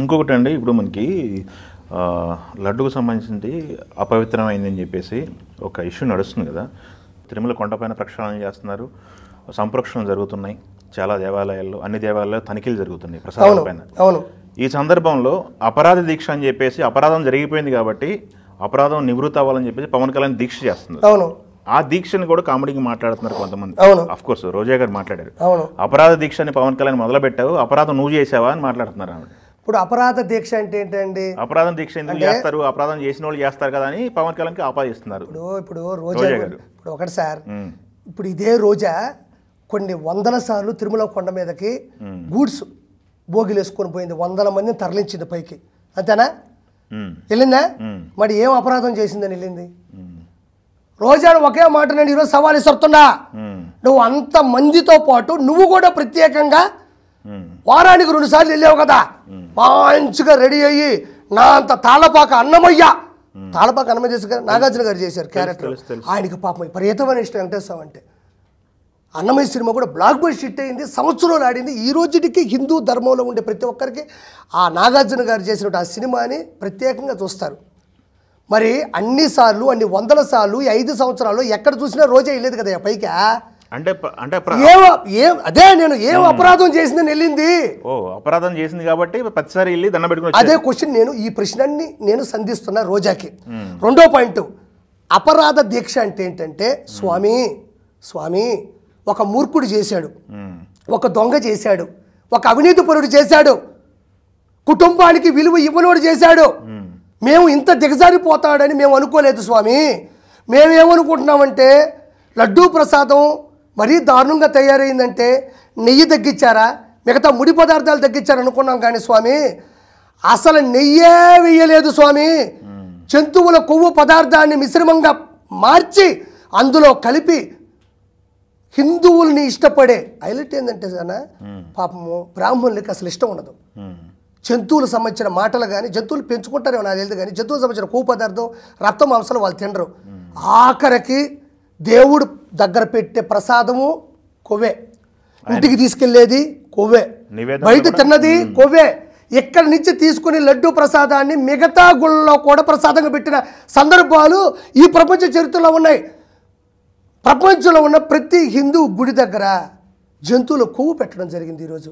ఇంకొకటి అండి ఇప్పుడు మనకి లడ్డుకు సంబంధించింది అపవిత్రమైందని చెప్పేసి ఒక ఇష్యూ నడుస్తుంది కదా తిరుమల కొండపైన ప్రక్షాళన చేస్తున్నారు సంప్రక్షణలు జరుగుతున్నాయి చాలా దేవాలయాల్లో అన్ని దేవాలయాల్లో తనిఖీలు జరుగుతున్నాయి ప్రసాదాల పైన అవును ఈ సందర్భంలో అపరాధ దీక్ష అని చెప్పేసి అపరాధం జరిగిపోయింది కాబట్టి అపరాధం నివృత్తి అవ్వాలని చెప్పేసి పవన్ కళ్యాణ్ దీక్ష చేస్తున్నారు అవును ఆ దీక్షని కూడా కామెడీకి మాట్లాడుతున్నారు కొంతమంది అఫ్ కోర్స్ రోజా గారు మాట్లాడారు అపరాధ దీక్షని పవన్ కళ్యాణ్ మొదలు పెట్టావు అపరాధం నువ్వు చేసావా అని మాట్లాడుతున్నారు ఆవిడ ఇప్పుడు అపరాధ దీక్ష అంటే ఏంటండి అపరాధం దీక్ష ఎందుకు చేస్తారు అపరాధం చేసిన వాళ్ళు చేస్తారు కదా అని పవన్ కళ్యాణ్ కి ఆపాదిస్తున్నారు ఇప్పుడు ఇప్పుడు రోజా ఇప్పుడు ఒకటి సార్ ఇప్పుడు ఇదే రోజా కొన్ని వందల సార్లు తిరుమల కొండ మీదకి గూడ్స్ బోగిలు వేసుకొని పోయింది వందల మందిని తరలించింది పైకి అంతేనా వెళ్ళిందా మరి ఏం అపరాధం చేసిందని వెళ్ళింది రోజాను ఒకే మాట నేను ఈరోజు సవాలు ఇస్తున్నా నువ్వు అంత మందితో పాటు నువ్వు కూడా ప్రత్యేకంగా వారానికి రెండుసార్లు వెళ్ళావు కదా మంచిగా రెడీ అయ్యి నా అంత తాళపాక అన్నమయ్య తాళపాక అన్నమయ్య చేసి నాగార్జున గారు చేశారు క్యారెక్టర్ ఆయనకి పాపం విపరీతమైన ఇష్టం వెంకటేశ్వర అంటే అన్నమయ్య సినిమా కూడా బ్లాక్ బోర్డ్ షిట్ అయింది సంవత్సరంలో ఆడింది ఈ రోజుకి హిందూ ధర్మంలో ఉండే ప్రతి ఒక్కరికి ఆ నాగార్జున గారు చేసిన ఆ సినిమాని ప్రత్యేకంగా చూస్తారు మరి అన్నిసార్లు అన్ని వందల సార్లు ఐదు సంవత్సరాలు ఎక్కడ చూసినా రోజే వెళ్ళేది కదా పైకా అంటే అంటే అదే నేను ఏం అపరాధం చేసిందని వెళ్ళింది ఓ అపరాధం చేసింది కాబట్టి ప్రతిసారి వెళ్ళి దండం పెట్టుకుని అదే క్వశ్చన్ నేను ఈ ప్రశ్నని నేను సంధిస్తున్నా రోజాకి రెండో పాయింట్ అపరాధ దీక్ష అంటే ఏంటంటే స్వామి స్వామి ఒక మూర్ఖుడు చేశాడు ఒక దొంగ చేశాడు ఒక అవినీతి పరుడు చేశాడు కుటుంబానికి విలువ ఇవ్వనోడు చేశాడు మేము ఇంత దిగజారిపోతాడని మేము అనుకోలేదు స్వామి మేమేమనుకుంటున్నామంటే లడ్డూ ప్రసాదం మరీ దారుణంగా తయారైందంటే నెయ్యి తగ్గించారా మిగతా ముడి పదార్థాలు తగ్గించారనుకున్నాం కానీ స్వామి అసలు నెయ్యే వేయలేదు స్వామి జంతువుల కొవ్వు పదార్థాన్ని మిశ్రమంగా మార్చి అందులో కలిపి హిందువుల్ని ఇష్టపడే హైలైట్ ఏంటంటే సార్ పాపము బ్రాహ్మణులకి అసలు ఇష్టం ఉండదు జంతువులు సంబంధించిన మాటలు కానీ జంతువులు పెంచుకుంటారేమో నాకు తెలియదు కానీ జంతువులకు సంబంధించిన కొవ్వు పదార్థం రక్త మాంసాలు వాళ్ళు తినరు ఆఖరికి దేవుడు దగ్గర పెట్టే ప్రసాదము కొవ్వే ఇంటికి తీసుకెళ్లేది కొవ్వే బయట తిన్నది కొవ్వే ఎక్కడి నుంచి తీసుకుని లడ్డు ప్రసాదాన్ని మిగతా గుళ్ళలో కూడా ప్రసాదంగా పెట్టిన సందర్భాలు ఈ ప్రపంచ చరిత్రలో ఉన్నాయి ప్రపంచంలో ఉన్న ప్రతి హిందూ గుడి దగ్గర జంతువులు కొవ్వు పెట్టడం జరిగింది ఈరోజు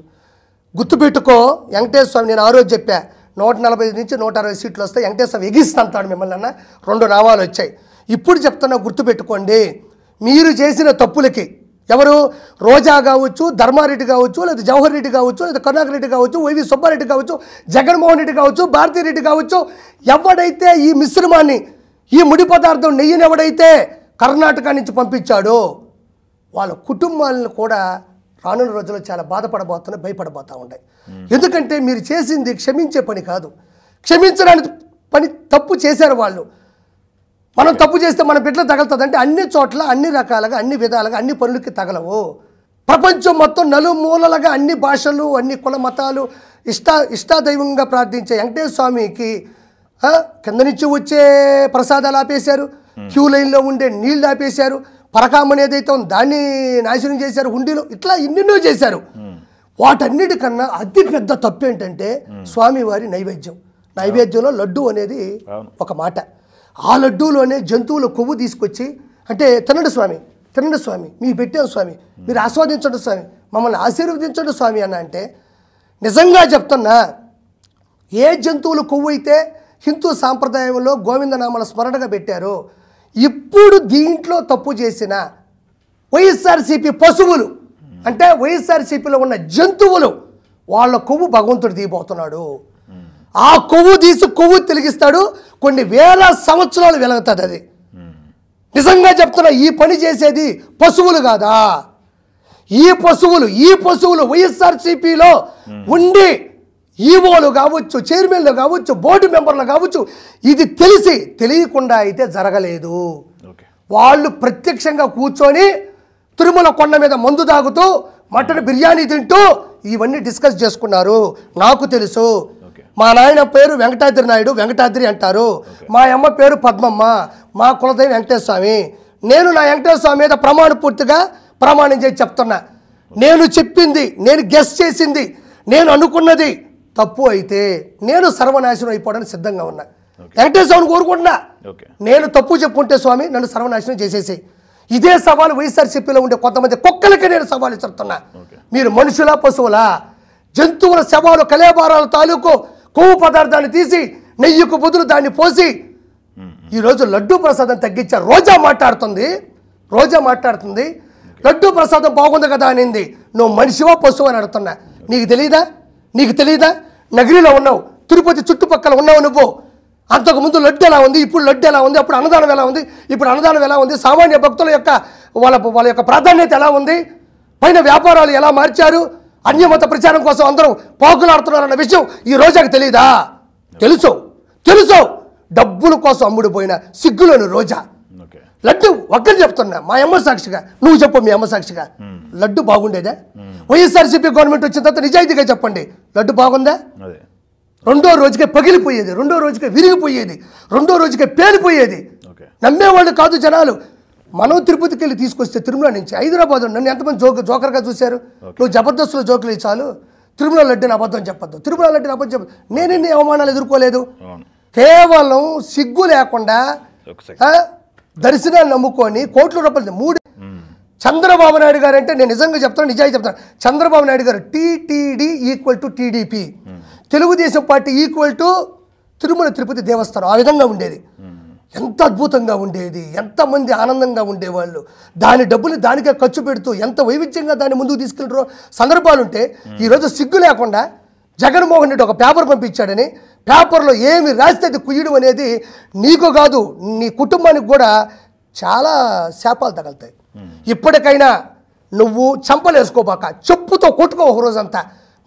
గుర్తుపెట్టుకో వెంకటేశ్వర స్వామి నేను ఆ రోజు చెప్పా నూట నలభై నుంచి నూట అరవై సీట్లు వస్తే వెంకటేశ్వర స్వామి ఎగిస్తాను మిమ్మల్ని అన్న రెండు నావాలు వచ్చాయి ఇప్పుడు చెప్తున్నా గుర్తుపెట్టుకోండి మీరు చేసిన తప్పులకి ఎవరు రోజా కావచ్చు ధర్మారెడ్డి కావచ్చు లేదా జవహర్ రెడ్డి కావచ్చు లేదా కరుణాకర్ రెడ్డి కావచ్చు వైవి సుబ్బారెడ్డి కావచ్చు జగన్మోహన్ రెడ్డి కావచ్చు రెడ్డి కావచ్చు ఎవడైతే ఈ మిశ్రమాన్ని ఈ ముడి పదార్థం నెయ్యిని ఎవడైతే కర్ణాటక నుంచి పంపించాడో వాళ్ళ కుటుంబాలను కూడా రానున్న రోజుల్లో చాలా బాధపడబోతున్నాయి భయపడబోతూ ఉన్నాయి ఎందుకంటే మీరు చేసింది క్షమించే పని కాదు క్షమించడానికి పని తప్పు చేశారు వాళ్ళు మనం తప్పు చేస్తే మన బిడ్డలు తగలుతుందంటే అన్ని చోట్ల అన్ని రకాలుగా అన్ని విధాలుగా అన్ని పనులకి తగలవు ప్రపంచం మొత్తం నలుమూలలుగా అన్ని భాషలు అన్ని కుల మతాలు ఇష్ట ఇష్టాదైవంగా ప్రార్థించే వెంకటేశ్వర స్వామికి కింద నుంచి వచ్చే ప్రసాదాలు ఆపేశారు క్యూ లైన్లో ఉండే నీళ్ళు ఆపేశారు పరకామం ఏదైతే ఉందో దాన్ని నాశనం చేశారు హుండీలో ఇట్లా ఎన్నెన్నో చేశారు వాటన్నిటికన్నా అతి పెద్ద తప్పు ఏంటంటే స్వామివారి నైవేద్యం నైవేద్యంలో లడ్డు అనేది ఒక మాట ఆ లడ్డూలోనే జంతువుల కొవ్వు తీసుకొచ్చి అంటే తినడు స్వామి తినడు స్వామి మీ పెట్టాం స్వామి మీరు ఆస్వాదించండి స్వామి మమ్మల్ని ఆశీర్వదించండి స్వామి అన్న అంటే నిజంగా చెప్తున్నా ఏ జంతువుల కొవ్వు అయితే హిందూ సాంప్రదాయంలో గోవిందనామాల స్మరణగా పెట్టారో ఇప్పుడు దీంట్లో తప్పు చేసిన వైఎస్ఆర్సీపీ పశువులు అంటే వైఎస్ఆర్సీపీలో ఉన్న జంతువులు వాళ్ళ కొవ్వు భగవంతుడు తీయబోతున్నాడు ఆ కొవ్వు తీసి కొవ్వు తిరిగిస్తాడు కొన్ని వేల సంవత్సరాలు వెలుగుతుంది అది నిజంగా చెప్తున్నా ఈ పని చేసేది పశువులు కాదా ఈ పశువులు ఈ పశువులు వైఎస్ఆర్సిపిలో ఉండి ఈవోలు కావచ్చు చైర్మన్లు కావచ్చు బోర్డు మెంబర్లు కావచ్చు ఇది తెలిసి తెలియకుండా అయితే జరగలేదు వాళ్ళు ప్రత్యక్షంగా కూర్చొని తిరుమల కొండ మీద మందు తాగుతూ మటన్ బిర్యానీ తింటూ ఇవన్నీ డిస్కస్ చేసుకున్నారు నాకు తెలుసు మా నాయన పేరు వెంకటాద్రి నాయుడు వెంకటాద్రి అంటారు మా అమ్మ పేరు పద్మమ్మ మా కులదైవ వెంకటేశ్వర స్వామి నేను నా వెంకటేశ్వర స్వామి మీద ప్రమాణ పూర్తిగా ప్రమాణం చేసి చెప్తున్నా నేను చెప్పింది నేను గెస్ చేసింది నేను అనుకున్నది తప్పు అయితే నేను సర్వనాశనం అయిపోవడానికి సిద్ధంగా ఉన్నా వెంకటేశ్వర స్వామిని కోరుకుంటున్నా నేను తప్పు చెప్పుకుంటే స్వామి నన్ను సర్వనాశనం చేసేసి ఇదే సవాలు వైఎస్ఆర్సీపీలో ఉండే కొంతమంది కుక్కలకి నేను సవాలు చెప్తున్నా మీరు మనుషులా పశువులా జంతువుల శవాలు కలేబారాల తాలూకు కొవ్వు పదార్థాన్ని తీసి నెయ్యికు బుద్ధులు దాన్ని పోసి ఈరోజు లడ్డు ప్రసాదం తగ్గించారు రోజా మాట్లాడుతుంది రోజా మాట్లాడుతుంది లడ్డు ప్రసాదం బాగుంది కదా అనింది నువ్వు మనిషివా పశువు అని అడుగుతున్నా నీకు తెలియదా నీకు తెలియదా నగరిలో ఉన్నావు తిరుపతి చుట్టుపక్కల ఉన్నావు నువ్వు అంతకుముందు లడ్డు ఎలా ఉంది ఇప్పుడు లడ్డు ఎలా ఉంది అప్పుడు అన్నదానం ఎలా ఉంది ఇప్పుడు అన్నదానం ఎలా ఉంది సామాన్య భక్తుల యొక్క వాళ్ళ వాళ్ళ యొక్క ప్రాధాన్యత ఎలా ఉంది పైన వ్యాపారాలు ఎలా మార్చారు అన్యమత ప్రచారం కోసం అందరూ పోకులాడుతున్నారన్న విషయం ఈ రోజాకి తెలియదా తెలుసు తెలుసు డబ్బుల కోసం అమ్ముడిపోయిన సిగ్గులోని రోజా లడ్డు ఒక్కరు చెప్తున్నా మా అమ్మ సాక్షిగా నువ్వు చెప్పు మీ అమ్మ సాక్షిగా లడ్డు బాగుండేదా వైఎస్ఆర్సీపీ గవర్నమెంట్ వచ్చిన తర్వాత నిజాయితీగా చెప్పండి లడ్డు బాగుందా రెండో రోజుకే పగిలిపోయేది రెండో రోజుకే విరిగిపోయేది రెండో రోజుకే పేలిపోయేది నమ్మేవాళ్ళు కాదు జనాలు మనం తిరుపతికి వెళ్ళి తీసుకొస్తే తిరుమల నుంచి హైదరాబాద్ నన్ను ఎంతమంది జోక్ జోకర్గా చూశారు నువ్వు జబర్దస్త్లో జోకులు చాలు తిరుమల లడ్డూని అబద్ధం చెప్పద్దు తిరుమల లడ్డూని అబద్ధం చెప్పదు నేనే అవమానాలు ఎదుర్కోలేదు కేవలం సిగ్గు లేకుండా దర్శనాన్ని నమ్ముకొని కోట్ల రూపాయలు మూడు చంద్రబాబు నాయుడు గారు అంటే నేను నిజంగా చెప్తాను నిజాయి చెప్తాను చంద్రబాబు నాయుడు గారు TTD equal to TDP Telugu Desam party equal to Tirumala Tirupati Devasthanam ఆ విధంగా ఉండేది ఎంత అద్భుతంగా ఉండేది ఎంతమంది ఆనందంగా ఉండేవాళ్ళు దాని డబ్బులు దానికే ఖర్చు పెడుతూ ఎంత వైవిధ్యంగా దాన్ని ముందుకు తీసుకెళ్ళరో సందర్భాలుంటే ఈరోజు సిగ్గు లేకుండా జగన్మోహన్ రెడ్డి ఒక పేపర్ పంపించాడని పేపర్లో ఏమి రాస్తే అది కుయ్యడం అనేది నీకు కాదు నీ కుటుంబానికి కూడా చాలా శాపాలు తగలుతాయి ఇప్పటికైనా నువ్వు చంపలేసుకోబాక చెప్పుతో కొట్టుకో ఒక రోజంతా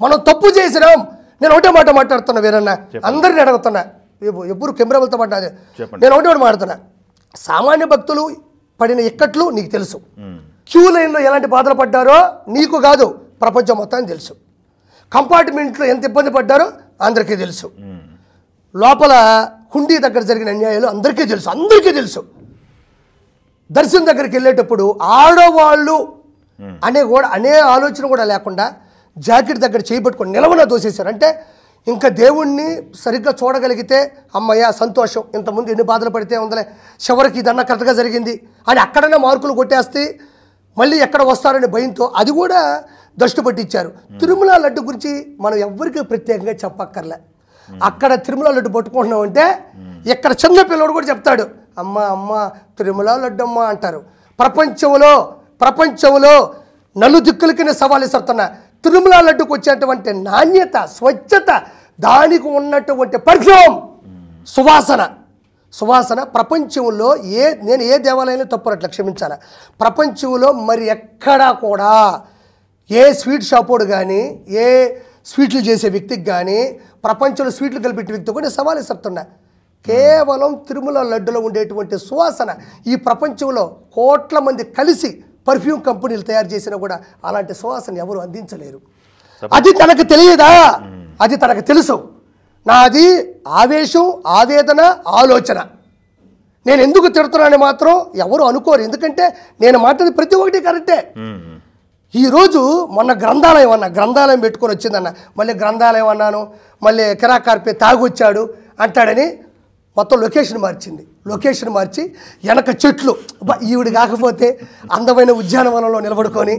మనం తప్పు చేసినాం నేను ఒకటే మాట మాట్లాడుతున్నా వీరన్న అందరిని అడుగుతున్నా ఎప్పుడు కెమెరా వెళ్తా మాట్లాడే నేను ఒకటి ఒకటి మాట్లాడుతున్నా సామాన్య భక్తులు పడిన ఇక్కట్లు నీకు తెలుసు క్యూ లైన్లో ఎలాంటి బాధలు పడ్డారో నీకు కాదు ప్రపంచం మొత్తానికి తెలుసు కంపార్ట్మెంట్లో ఎంత ఇబ్బంది పడ్డారో అందరికీ తెలుసు లోపల హుండీ దగ్గర జరిగిన అన్యాయాలు అందరికీ తెలుసు అందరికీ తెలుసు దర్శనం దగ్గరికి వెళ్ళేటప్పుడు ఆడవాళ్ళు అనే కూడా అనే ఆలోచన కూడా లేకుండా జాకెట్ దగ్గర చేపట్టుకొని నిలవన దోసేశారు అంటే ఇంకా దేవుణ్ణి సరిగ్గా చూడగలిగితే అమ్మయ్య సంతోషం ఇంతకుముందు ఎన్ని బాధలు పడితే ఉందలే చివరికి ఇదన్నా కరెక్ట్గా జరిగింది అని అక్కడనే మార్కులు కొట్టేస్తే మళ్ళీ ఎక్కడ వస్తారనే భయంతో అది కూడా దృష్టి పట్టించారు తిరుమల లడ్డు గురించి మనం ఎవ్వరికీ ప్రత్యేకంగా చెప్పక్కర్లే అక్కడ తిరుమల లడ్డు పట్టుకుంటున్నాం అంటే ఇక్కడ చిన్న పిల్లడు కూడా చెప్తాడు అమ్మ అమ్మ తిరుమల అమ్మ అంటారు ప్రపంచంలో ప్రపంచంలో నలుదిక్కులకి సవాలు ఇస్తున్నా తిరుమల లడ్డుకు వచ్చేటువంటి నాణ్యత స్వచ్ఛత దానికి ఉన్నటువంటి పరిచయం సువాసన సువాసన ప్రపంచంలో ఏ నేను ఏ దేవాలయంలో తప్పునట్లు క్షమించాలా ప్రపంచంలో మరి ఎక్కడా కూడా ఏ స్వీట్ షాపోడు కానీ ఏ స్వీట్లు చేసే వ్యక్తికి కానీ ప్రపంచంలో స్వీట్లు కలిపెట్టే వ్యక్తి కూడా సవాలు ఇస్తున్నా కేవలం తిరుమల లడ్డులో ఉండేటువంటి సువాసన ఈ ప్రపంచంలో కోట్ల మంది కలిసి పర్ఫ్యూమ్ కంపెనీలు తయారు చేసినా కూడా అలాంటి సువాసన ఎవరు అందించలేరు అది తనకు తెలియదా అది తనకు తెలుసు నాది ఆవేశం ఆవేదన ఆలోచన నేను ఎందుకు తిడుతున్నానని మాత్రం ఎవరు అనుకోరు ఎందుకంటే నేను మాట్లాడి ప్రతి ఒక్కటి కరెక్టే ఈరోజు మొన్న గ్రంథాలయం అన్న గ్రంథాలయం పెట్టుకొని వచ్చిందన్న మళ్ళీ గ్రంథాలయం అన్నాను మళ్ళీ కిరాకార్పే తాగొచ్చాడు అంటాడని మొత్తం లొకేషన్ మార్చింది లొకేషన్ మార్చి వెనక చెట్లు ఈవిడ కాకపోతే అందమైన ఉద్యానవనంలో నిలబడుకొని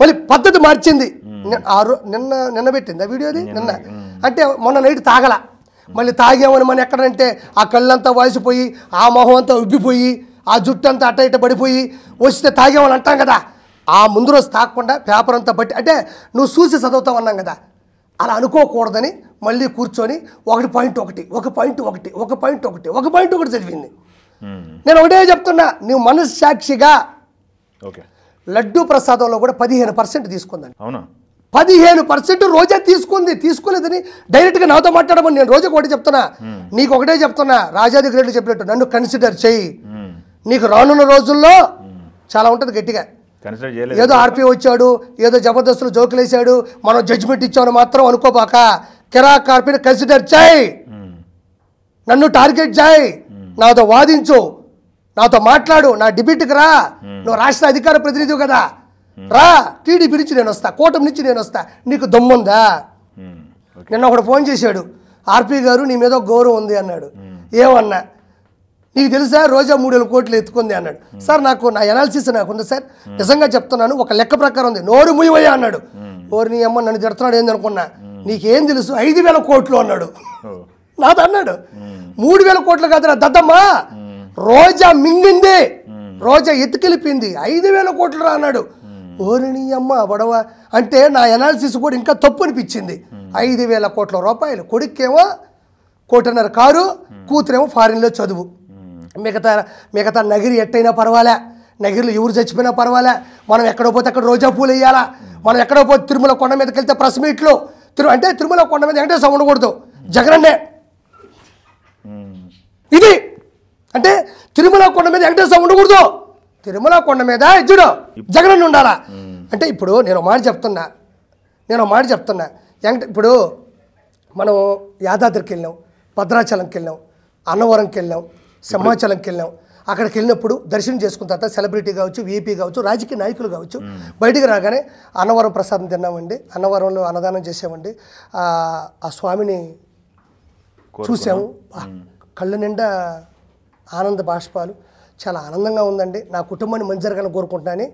మళ్ళీ పద్ధతి మార్చింది ఆ రో నిన్న నిన్న పెట్టింది ఆ వీడియోది నిన్న అంటే మొన్న నైట్ తాగల మళ్ళీ తాగామని మనం ఎక్కడంటే ఆ కళ్ళంతా వాసిపోయి ఆ మొహం అంతా ఉబ్బిపోయి ఆ జుట్టు అంతా అట్ట ఇట్ట పడిపోయి వస్తే తాగామని అంటాం కదా ఆ ముందు రోజు తాగకుండా పేపర్ అంతా బట్టి అంటే నువ్వు చూసి చదువుతావు అన్నాం కదా అలా అనుకోకూడదని మళ్ళీ కూర్చొని ఒకటి పాయింట్ ఒకటి ఒక పాయింట్ ఒకటి ఒక పాయింట్ ఒకటి ఒక పాయింట్ ఒకటి చదివింది నేను ఒకటే చెప్తున్నా నువ్వు మనస్సాక్షిగా లడ్డు ప్రసాదంలో కూడా పదిహేను పర్సెంట్ తీసుకుందండి అవునా పదిహేను పర్సెంట్ రోజే తీసుకుంది తీసుకోలేదని డైరెక్ట్గా నాతో మాట్లాడమని నేను రోజు ఒకటి చెప్తున్నా నీకు ఒకటే చెప్తున్నా రాజాధికారులు చెప్పినట్టు నన్ను కన్సిడర్ చేయి నీకు రానున్న రోజుల్లో చాలా ఉంటుంది గట్టిగా ఏదో ఆర్పీ వచ్చాడు ఏదో జబర్దస్తులు జోకులేశాడు మనం జడ్జిమెంట్ ఇచ్చామని మాత్రం అనుకోపాక కిరా కార్పీని కన్సిడర్ చేయి నన్ను టార్గెట్ చేయి నాతో వాదించు నాతో మాట్లాడు నా డిబ్యూటీకి రా నువ్వు రాష్ట్ర అధికార ప్రతినిధి కదా రా టీడీపీ నుంచి నేను వస్తా కూటమి నుంచి నేను వస్తా నీకు దుమ్ముందా నిన్న ఒకడు ఫోన్ చేశాడు ఆర్పీ గారు నీ మీద గౌరవం ఉంది అన్నాడు ఏమన్నా నీకు తెలుసా రోజా మూడు వేల కోట్లు ఎత్తుకుంది అన్నాడు సార్ నాకు నా ఎనాలిసిస్ ఉంది సార్ నిజంగా చెప్తున్నాను ఒక లెక్క ప్రకారం ఉంది నోరు ముయ్యవయ్యా అన్నాడు ఓరి నీ అమ్మ నన్ను తిడుతున్నాడు ఏంది అనుకున్నా నీకేం తెలుసు ఐదు వేల కోట్లు అన్నాడు నాది అన్నాడు మూడు వేల కోట్లు కాదురా దద్దమ్మా రోజా మింగింది రోజా ఎత్తుకెళ్ళిపోయింది ఐదు వేల కోట్లు రా అన్నాడు నీ అమ్మ బడవ అంటే నా ఎనాలిసిస్ కూడా ఇంకా తప్పు అనిపించింది ఐదు వేల కోట్ల రూపాయలు కొడుక్కేమో కోటిన్నర కారు కూతురేమో ఫారిన్లో చదువు మిగతా మిగతా నగిరి ఎట్టయినా పర్వాలే నగిరిలో ఎవరు చచ్చిపోయినా పర్వాలే మనం ఎక్కడ పోతే అక్కడ రోజా పూలు వేయాలా మనం ఎక్కడ పోతే తిరుమల కొండ మీదకి వెళ్తే ప్రెస్ మీట్లు తిరు అంటే తిరుమల కొండ మీద వెంకటేశ్వర ఉండకూడదు జగనన్నే ఇది అంటే తిరుమల కొండ మీద వెంకటేశ్వర ఉండకూడదు తిరుమల కొండ మీద ఇద్దరు జగనన్న ఉండాలా అంటే ఇప్పుడు నేను మాట చెప్తున్నా నేను మాట చెప్తున్నా వెంకట ఇప్పుడు మనం యాదాద్రికి వెళ్ళాం భద్రాచలంకి వెళ్ళాం అన్నవరంకి వెళ్ళాం సింహాచలంకి వెళ్ళాం అక్కడికి వెళ్ళినప్పుడు దర్శనం చేసుకున్న తర్వాత సెలబ్రిటీ కావచ్చు వీఐపీ కావచ్చు రాజకీయ నాయకులు కావచ్చు బయటికి రాగానే అన్నవరం ప్రసాదం తిన్నామండి అన్నవరంలో అన్నదానం చేసామండి ఆ స్వామిని చూసాము కళ్ళు నిండా ఆనంద బాష్పాలు చాలా ఆనందంగా ఉందండి నా కుటుంబాన్ని మంచి జరగాలని కోరుకుంటున్నాను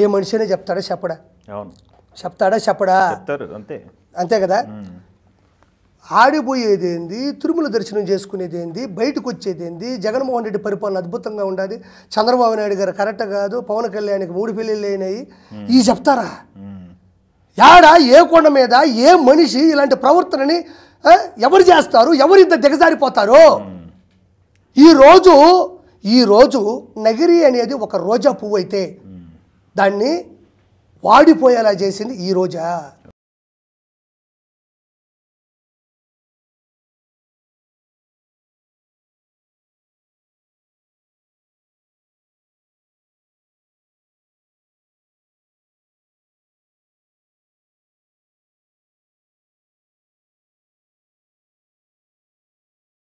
ఏ మనిషి అయినా చెప్తాడా చెప్పడా చెప్తాడా చెప్పడా అంతే అంతే కదా ఆడిపోయేదేంది తిరుమల దర్శనం చేసుకునేదేంది బయటకు వచ్చేదేంది జగన్మోహన్ రెడ్డి పరిపాలన అద్భుతంగా ఉండాలి చంద్రబాబు నాయుడు గారు కరెక్ట్ కాదు పవన్ కళ్యాణ్కి మూడు పెళ్ళిళ్ళు అయినాయి ఈ చెప్తారా యాడ ఏ కొండ మీద ఏ మనిషి ఇలాంటి ప్రవర్తనని ఎవరు చేస్తారు ఎవరు ఇంత దిగజారిపోతారు ఈరోజు ఈరోజు నగిరి అనేది ఒక రోజా పువ్వు అయితే దాన్ని వాడిపోయేలా చేసింది ఈ రోజా